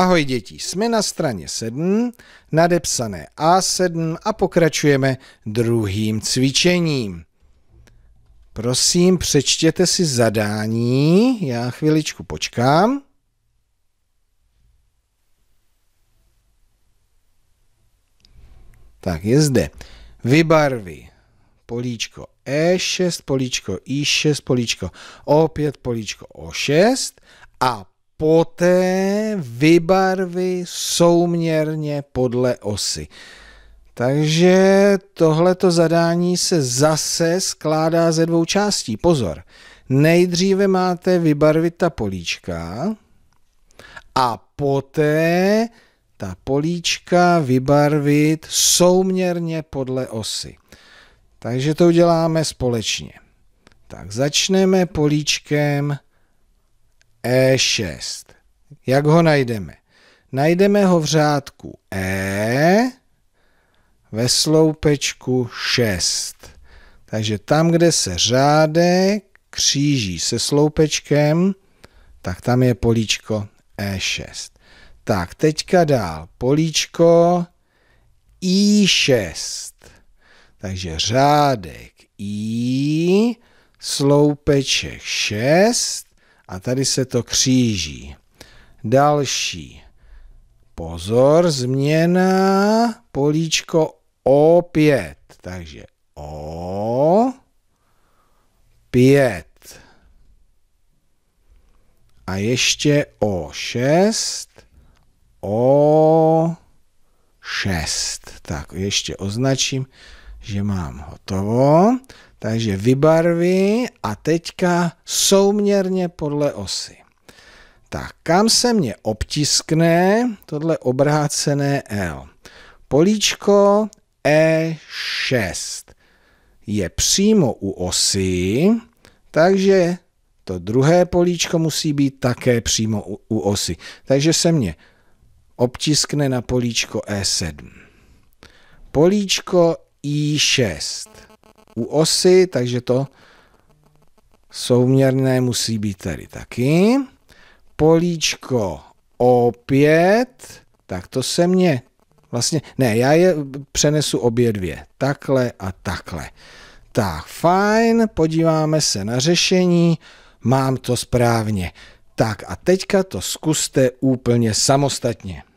Ahoj děti, jsme na straně 7, nadepsané A7 a pokračujeme druhým cvičením. Prosím, přečtěte si zadání, já chviličku počkám. Tak, je zde. Vybarvi políčko E6, políčko I6, políčko O5, políčko O6 a poté vybarví souměrně podle osy. Takže tohleto zadání se zase skládá ze dvou částí. Pozor, nejdříve máte vybarvit ta políčka a poté ta políčka vybarvit souměrně podle osy. Takže to uděláme společně. Tak začneme políčkem E6. Jak ho najdeme? Najdeme ho v řádku E ve sloupečku 6. Takže tam, kde se řádek kříží se sloupečkem, tak tam je políčko E6. Tak, teďka dál. Políčko I6. Takže řádek I, sloupeček 6, a tady se to kříží. Další. Pozor, změna, políčko O5. Takže o, pět. A ještě o šest, o šest. Tak ještě označím, že mám hotovo. Takže vybarví a teďka souměrně podle osy. Tak, kam se mě obtiskne tohle obrácené L? Políčko E6 je přímo u osy, takže to druhé políčko musí být také přímo u, u osy. Takže se mě obtiskne na políčko E7. Políčko I6 u osy, takže to souměrné musí být tady taky. Políčko opět, tak to se mě vlastně, ne, já je přenesu obě dvě, takhle a takhle. Tak, fajn, podíváme se na řešení, mám to správně. Tak a teďka to zkuste úplně samostatně.